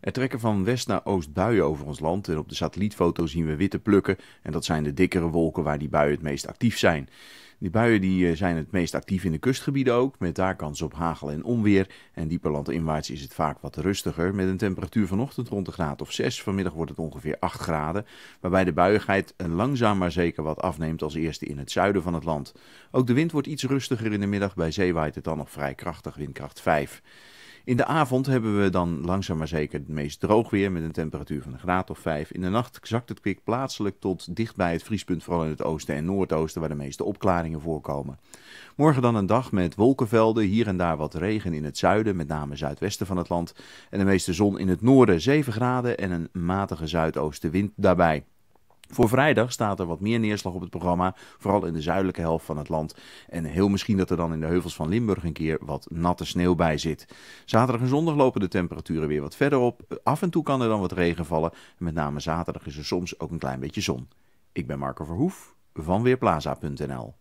Er trekken van west naar oost buien over ons land en op de satellietfoto zien we witte plukken. En dat zijn de dikkere wolken waar die buien het meest actief zijn. Die buien die eh, zijn het meest actief in de kustgebieden ook, met daar kans op hagel en onweer. En dieper landinwaarts is het vaak wat rustiger, met een temperatuur vanochtend rond de graad of 6. Vanmiddag wordt het ongeveer 8 graden, waarbij de buiigheid langzaam maar zeker wat afneemt als eerste in het zuiden van het land. Ook de wind wordt iets rustiger in de middag, bij zee waait het dan nog vrij krachtig, windkracht 5. In de avond hebben we dan langzaam maar zeker het meest droog weer met een temperatuur van een graad of 5. In de nacht zakt het kwik plaatselijk tot dicht bij het vriespunt, vooral in het oosten en noordoosten, waar de meeste opklaringen voorkomen. Morgen dan een dag met wolkenvelden, hier en daar wat regen in het zuiden, met name zuidwesten van het land. En de meeste zon in het noorden, 7 graden en een matige zuidoostenwind daarbij. Voor vrijdag staat er wat meer neerslag op het programma, vooral in de zuidelijke helft van het land. En heel misschien dat er dan in de heuvels van Limburg een keer wat natte sneeuw bij zit. Zaterdag en zondag lopen de temperaturen weer wat verder op. Af en toe kan er dan wat regen vallen. En met name zaterdag is er soms ook een klein beetje zon. Ik ben Marco Verhoef van Weerplaza.nl.